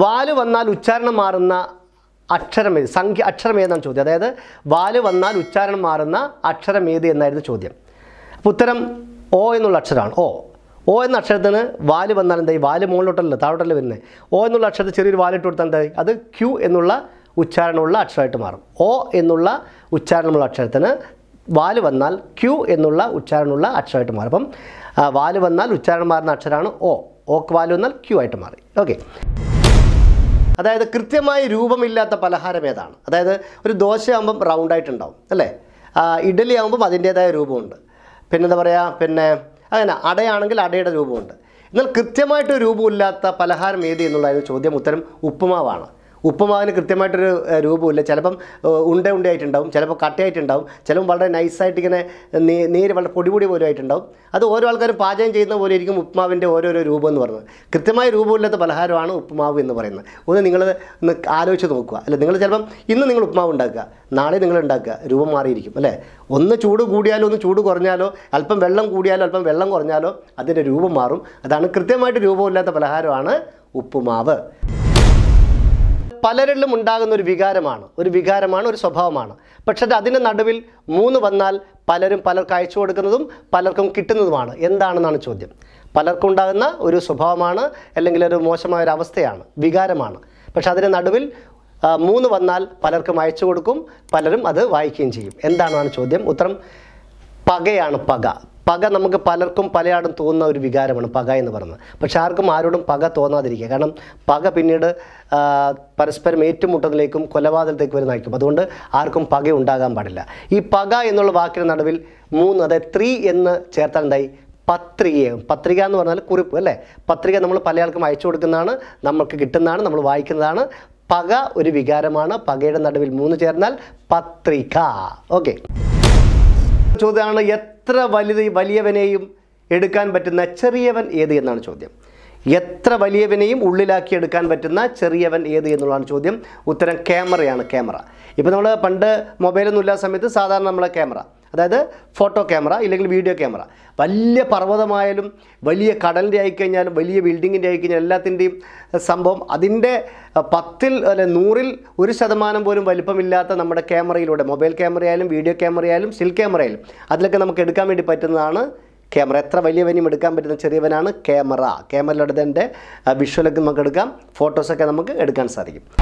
വാല് വന്നാൽ ഉച്ചാരണം മാറുന്ന അക്ഷരം ഏത് സംഖ്യ അക്ഷരം ഏതാണ് ചോദ്യം അതായത് വാല് വന്നാൽ ഉച്ചാരണം മാറുന്ന അക്ഷരം ഏത് എന്നായിരുന്നു ചോദ്യം അപ്പോൾ ഉത്തരം ഓ എന്നുള്ള അക്ഷരമാണ് ഓ ഓ എന്ന അക്ഷരത്തിന് വാല് വന്നാൽ എന്തായി വാല് മുകളിലോട്ടല്ലോ താഴോട്ടല്ല വരുന്നത് ഓ എന്നുള്ള അക്ഷരത്തിൽ ചെറിയൊരു വാലിട്ട് കൊടുത്താൽ എന്തായി അത് ക്യു എന്നുള്ള ഉച്ചാരണമുള്ള അക്ഷരമായിട്ട് മാറും ഓ എന്നുള്ള ഉച്ചാരണമുള്ള അക്ഷരത്തിന് വാല് വന്നാൽ ക്യു എന്നുള്ള ഉച്ചാരണമുള്ള അക്ഷരമായിട്ട് മാറും അപ്പം വാല് വന്നാൽ ഉച്ചാരണം മാറുന്ന അക്ഷരമാണ് ഓ ഓക്ക് വാല് വന്നാൽ ക്യൂ ആയിട്ട് മാറി ഓക്കെ അതായത് കൃത്യമായി രൂപമില്ലാത്ത പലഹാരം ഏതാണ് അതായത് ഒരു ദോശയാകുമ്പം റൗണ്ടായിട്ടുണ്ടാവും അല്ലേ ഇഡലി ആകുമ്പം അതിൻ്റേതായ രൂപമുണ്ട് പിന്നെ എന്താ പറയുക പിന്നെ അങ്ങനെ അടയാണെങ്കിൽ അടയുടെ രൂപമുണ്ട് എന്നാൽ കൃത്യമായിട്ട് രൂപമില്ലാത്ത പലഹാരം ഏത് എന്നുള്ളതായിരുന്നു ചോദ്യം ഉത്തരം ഉപ്പുമാവാണ് ഉപ്പുമാവിന് കൃത്യമായിട്ടൊരു രൂപമില്ല ചിലപ്പം ഉണ്ട ഉണ്ടയായിട്ടുണ്ടാവും ചിലപ്പോൾ കട്ടയായിട്ടുണ്ടാവും ചിലപ്പം വളരെ നൈസായിട്ട് ഇങ്ങനെ നീര് വളരെ പൊടിപൊടി പോലും ആയിട്ടുണ്ടാവും അത് ഓരോ ആൾക്കാരും പാചകം ചെയ്യുന്ന പോലെ ഇരിക്കും ഉപ്പുമാവിൻ്റെ ഓരോരോ രൂപം എന്ന് പറയുന്നത് കൃത്യമായ രൂപമില്ലാത്ത പലഹാരമാണ് ഉപ്പുമാവ് എന്ന് പറയുന്നത് ഒന്ന് നിങ്ങൾ ഒന്ന് ആലോചിച്ച് നോക്കുക അല്ല നിങ്ങൾ ചിലപ്പം ഇന്ന് നിങ്ങൾ ഉപ്പുമാവ് ഉണ്ടാക്കുക നാളെ നിങ്ങൾ ഉണ്ടാക്കുക രൂപം മാറിയിരിക്കും അല്ലേ ഒന്ന് ചൂട് കൂടിയാലോ ഒന്ന് ചൂട് കുറഞ്ഞാലോ അല്പം വെള്ളം കൂടിയാലോ അല്പം വെള്ളം കുറഞ്ഞാലോ അതിൻ്റെ രൂപം മാറും അതാണ് കൃത്യമായിട്ട് രൂപമില്ലാത്ത പലഹാരമാണ് ഉപ്പുമാവ് പലരിലും ഉണ്ടാകുന്ന ഒരു വികാരമാണ് ഒരു വികാരമാണ് ഒരു സ്വഭാവമാണ് പക്ഷേ അതിൻ്റെ നടുവിൽ മൂന്ന് വന്നാൽ പലരും പലർക്ക് അയച്ചു കൊടുക്കുന്നതും പലർക്കും കിട്ടുന്നതുമാണ് എന്താണെന്നാണ് ചോദ്യം പലർക്കും ഉണ്ടാകുന്ന ഒരു സ്വഭാവമാണ് അല്ലെങ്കിൽ ഒരു മോശമായ ഒരു അവസ്ഥയാണ് വികാരമാണ് പക്ഷെ അതിൻ്റെ നടുവിൽ മൂന്ന് വന്നാൽ പലർക്കും അയച്ചു കൊടുക്കും പലരും അത് വായിക്കുകയും ചെയ്യും എന്താണെന്നാണ് ചോദ്യം ഉത്തരം പകയാണ് പക പക നമുക്ക് പലർക്കും പലയാടും തോന്നുന്ന ഒരു വികാരമാണ് പക എന്ന് പറയുന്നത് പക്ഷെ ആർക്കും ആരോടും പക തോന്നാതിരിക്കുക കാരണം പക പിന്നീട് പരസ്പരം ഏറ്റുമുട്ടലിലേക്കും കൊലപാതകത്തിലേക്ക് വരെ നയിക്കും അതുകൊണ്ട് ആർക്കും പക ഉണ്ടാകാൻ പാടില്ല ഈ പക എന്നുള്ള വാക്കിന് നടുവിൽ മൂന്ന് അതായത് ത്രീ എന്ന് ചേർത്താൽ എന്തായി പത്രികയും പത്രിക എന്ന് പറഞ്ഞാൽ കുറിപ്പ് അല്ലേ പത്രിക നമ്മൾ പലയാൾക്കും അയച്ചു കൊടുക്കുന്നതാണ് നമുക്ക് കിട്ടുന്നതാണ് നമ്മൾ വായിക്കുന്നതാണ് പക ഒരു വികാരമാണ് പകയുടെ നടുവിൽ മൂന്ന് ചേർന്നാൽ പത്രിക ഓക്കെ ചോദ്യമാണ് എത്ര വലുത് വലിയവനെയും എടുക്കാൻ പറ്റുന്ന ചെറിയവൻ ഏത് എന്നാണ് ചോദ്യം എത്ര വലിയവനെയും ഉള്ളിലാക്കി എടുക്കാൻ പറ്റുന്ന ചെറിയവൻ ഏത് എന്നുള്ളതാണ് ചോദ്യം ഉത്തരം ക്യാമറയാണ് ക്യാമറ ഇപ്പോൾ നമ്മൾ പണ്ട് മൊബൈലൊന്നും ഇല്ലാത്ത സമയത്ത് സാധാരണ നമ്മളെ ക്യാമറ അതായത് ഫോട്ടോ ക്യാമറ ഇല്ലെങ്കിൽ വീഡിയോ ക്യാമറ വലിയ പർവ്വതമായാലും വലിയ കടലിൻ്റെ ആയിക്കഴിഞ്ഞാലും വലിയ ബിൽഡിങ്ങിൻ്റെ ആയിക്കഴിഞ്ഞാൽ എല്ലാത്തിൻ്റെയും സംഭവം അതിൻ്റെ പത്തിൽ അല്ലെ നൂറിൽ ഒരു ശതമാനം പോലും വലിപ്പമില്ലാത്ത നമ്മുടെ ക്യാമറയിലൂടെ മൊബൈൽ ക്യാമറയായാലും വീഡിയോ ക്യാമറയായാലും സ്റ്റിൽ ക്യാമറയായാലും അതിലൊക്കെ നമുക്ക് എടുക്കാൻ വേണ്ടി പറ്റുന്നതാണ് ക്യാമറ എത്ര വലിയ എടുക്കാൻ പറ്റുന്ന ചെറിയവനാണ് ക്യാമറ ക്യാമറയിലെടുത്തതിൻ്റെ വിഷ്വലൊക്കെ നമുക്ക് എടുക്കാം ഫോട്ടോസൊക്കെ നമുക്ക് എടുക്കാൻ സാധിക്കും